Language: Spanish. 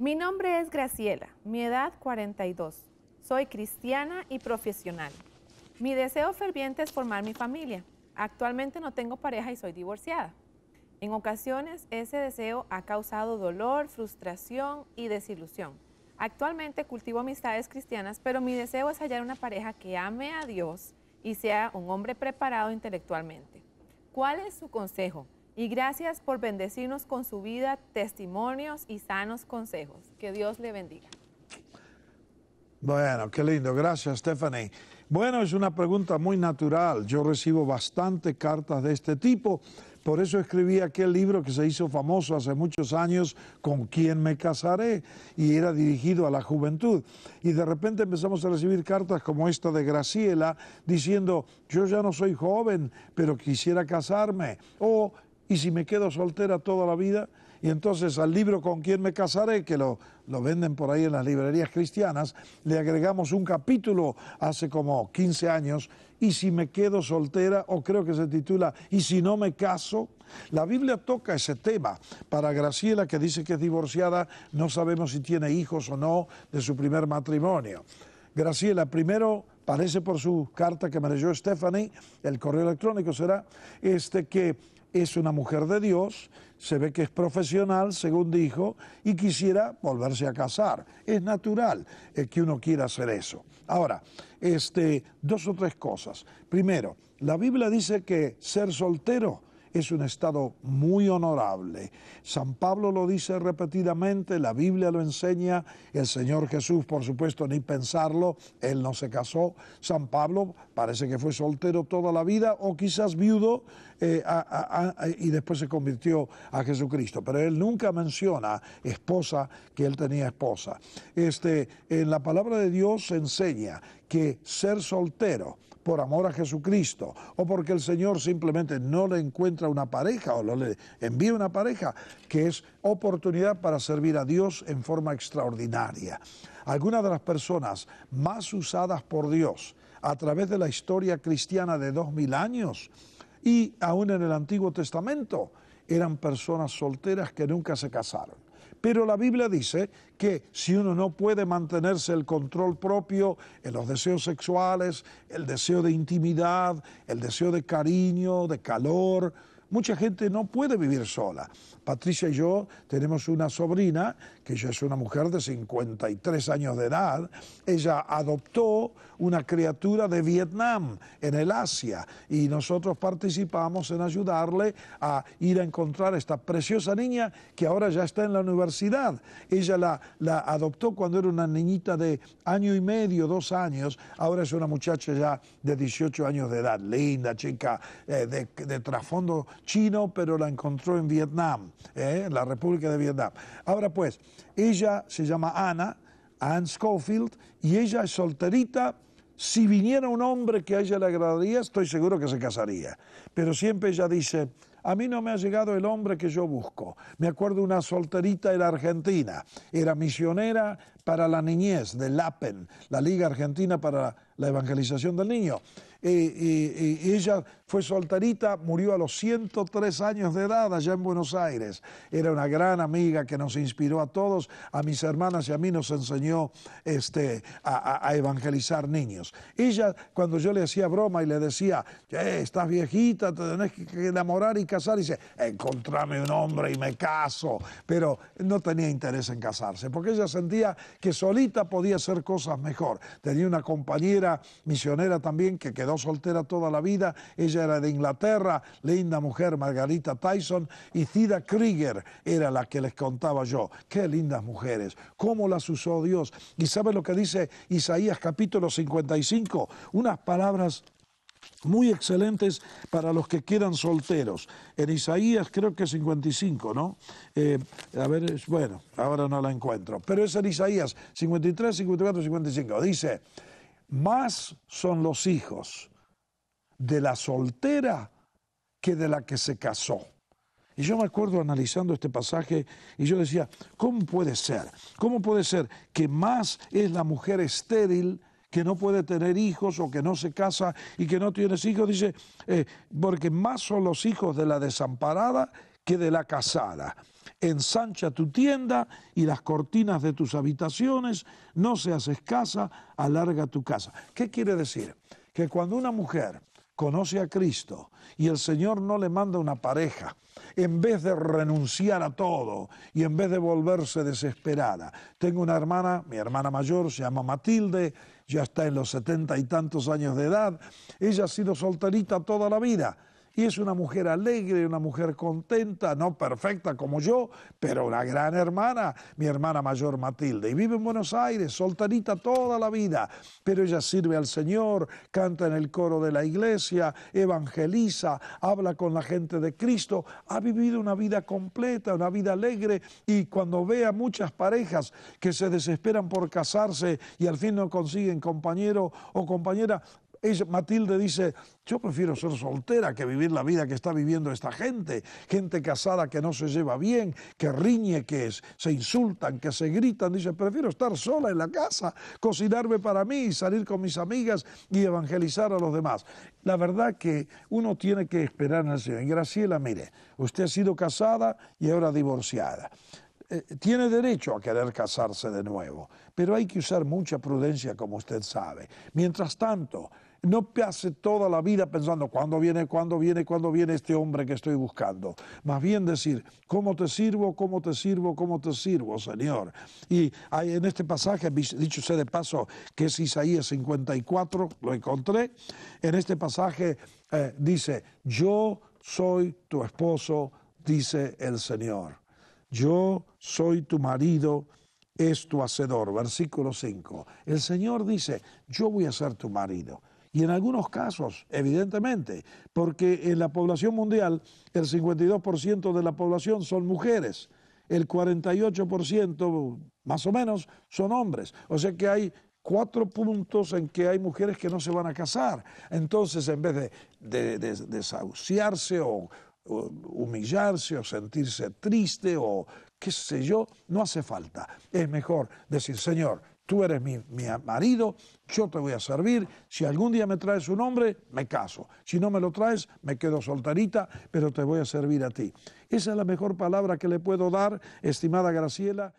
Mi nombre es Graciela, mi edad 42. Soy cristiana y profesional. Mi deseo ferviente es formar mi familia. Actualmente no tengo pareja y soy divorciada. En ocasiones ese deseo ha causado dolor, frustración y desilusión. Actualmente cultivo amistades cristianas, pero mi deseo es hallar una pareja que ame a Dios y sea un hombre preparado intelectualmente. ¿Cuál es su consejo? Y gracias por bendecirnos con su vida, testimonios y sanos consejos. Que Dios le bendiga. Bueno, qué lindo. Gracias, Stephanie. Bueno, es una pregunta muy natural. Yo recibo bastante cartas de este tipo. Por eso escribí aquel libro que se hizo famoso hace muchos años, Con quién me casaré, y era dirigido a la juventud. Y de repente empezamos a recibir cartas como esta de Graciela diciendo, yo ya no soy joven, pero quisiera casarme. O y si me quedo soltera toda la vida, y entonces al libro Con quien me casaré, que lo, lo, venden por ahí en las librerías cristianas, le agregamos un capítulo hace como 15 años, y si me quedo soltera, o creo que se titula, y si no me caso, la Biblia toca ese tema. Para Graciela, que dice que es divorciada, no sabemos si tiene hijos o no de su primer matrimonio. Graciela, primero parece por su carta que me Stephanie, el correo electrónico será este que es una mujer de Dios, se ve que es profesional, según dijo, y quisiera volverse a casar. Es natural eh, que uno quiera hacer eso. Ahora, este, dos o tres cosas. Primero, la Biblia dice que ser soltero es un estado muy honorable. San Pablo lo dice repetidamente, la Biblia lo enseña, el Señor Jesús, por supuesto, ni pensarlo, él no se casó. San Pablo parece que fue soltero toda la vida o quizás viudo eh, y después se convirtió a Jesucristo, pero él nunca menciona esposa que él tenía esposa. Este, en la palabra de Dios se enseña que ser soltero, por amor a Jesucristo o porque el Señor simplemente no le encuentra una pareja o no le envía una pareja, que es oportunidad para servir a Dios en forma extraordinaria. Algunas de las personas más usadas por Dios a través de la historia cristiana de dos mil años y aún en el Antiguo Testamento eran personas solteras que nunca se casaron. Pero la Biblia dice que si uno no puede mantenerse el control propio en los deseos sexuales, el deseo de intimidad, el deseo de cariño, de calor, mucha gente no puede vivir sola. Patricia y yo tenemos una sobrina, que ya es una mujer de 53 años de edad. Ella adoptó una criatura de Vietnam, en el Asia, y nosotros participamos en ayudarle a ir a encontrar a esta preciosa niña que ahora ya está en la universidad. Ella la, adoptó cuando era una niñita de año y medio, dos años, ahora es una muchacha ya de 18 años de edad, linda, chica eh, de trasfondo chino, pero la encontró en Vietnam, ¿eh? en la República de Vietnam. Ahora pues, ella se llama Ana, Ann Schofield, y ella es solterita. Si viniera un hombre que a ella le agradaría, estoy seguro que se casaría. Pero siempre ella dice, a mí no me ha llegado el hombre que yo busco. Me acuerdo una solterita era argentina, era misionera para la niñez del LAPEN, la Liga Argentina para la Evangelización del Niño y ella fue solterita, murió a los 103 años de edad allá en Buenos Aires. Era una gran amiga que nos inspiró a todos, a mis hermanas y a mí nos enseñó este, a, evangelizar niños. Ella, cuando yo le hacía broma y le decía, estás viejita, te tenés que enamorar y casar, dice, encontrame un hombre y me caso. Pero no tenía interés en casarse, porque ella sentía que solita podía hacer cosas mejor. Tenía una compañera misionera también que quedó soltera toda la vida, ella era de Inglaterra, linda mujer Margarita Tyson y Cida Krieger era la que les contaba yo. Qué lindas mujeres, cómo las usó Dios. Y sabe lo que dice Isaías capítulo 55, unas palabras muy excelentes para los que quieran solteros. En Isaías creo que 55, ¿no? Eh, a ver, bueno, ahora no la encuentro, pero es en Isaías 53, 54, 55. Dice, más son los hijos de la soltera que de la que se casó. Y yo me acuerdo analizando este pasaje y yo decía, ¿cómo puede ser? ¿Cómo puede ser que más es la mujer estéril que no puede tener hijos o que no se casa y que no tiene hijos? Dice, eh, porque más son los hijos de la desamparada que de la casada ensancha tu tienda y las cortinas de tus habitaciones, no seas escasa, alarga tu casa. ¿Qué quiere decir? Que cuando una mujer conoce a Cristo y el Señor no le manda una pareja, en vez de renunciar a todo y en vez de volverse desesperada. Tengo una hermana, mi hermana mayor, se llama Matilde, ya está en los setenta y tantos años de edad, ella ha sido solterita toda la vida y es una mujer alegre, una mujer contenta, no perfecta como yo, pero una gran hermana, mi hermana mayor Matilde, y vive en Buenos Aires, solterita toda la vida, pero ella sirve al Señor, canta en el coro de la iglesia, evangeliza, habla con la gente de Cristo, ha vivido una vida completa, una vida alegre, y cuando ve a muchas parejas que se desesperan por casarse y al fin no consiguen compañero o compañera, Matilde dice, yo prefiero ser soltera que vivir la vida que está viviendo esta gente, gente casada que no se lleva bien, que riñe, que es, se insultan, que se gritan, dice, prefiero estar sola en la casa, cocinarme para mí, salir con mis amigas y evangelizar a los demás. La verdad que uno tiene que esperar en el Señor. Y Graciela, mire, usted ha sido casada y ahora divorciada. Eh, tiene derecho a querer casarse de nuevo, pero hay que usar mucha prudencia, como usted sabe. Mientras tanto, no pase toda la vida pensando cuándo viene, cuándo viene, cuándo viene este hombre que estoy buscando. Más bien decir, ¿cómo te sirvo, cómo te sirvo, cómo te sirvo, Señor? Y en este pasaje, dicho sea de paso, que es Isaías 54, lo encontré, en este pasaje eh, dice, yo soy tu esposo, dice el Señor. Yo soy tu marido, es tu hacedor. Versículo 5. El Señor dice, yo voy a ser tu marido y en algunos casos, evidentemente, porque en la población mundial el 52% de la población son mujeres, el 48% más o menos son hombres, o sea que hay cuatro puntos en que hay mujeres que no se van a casar. Entonces, en vez de, desahuciarse o humillarse o sentirse triste o qué sé yo, no hace falta. Es mejor decir, Señor, tú eres mi, marido, yo te voy a servir, si algún día me traes un hombre, me caso, si no me lo traes, me quedo solterita, pero te voy a servir a ti. Esa es la mejor palabra que le puedo dar, estimada Graciela.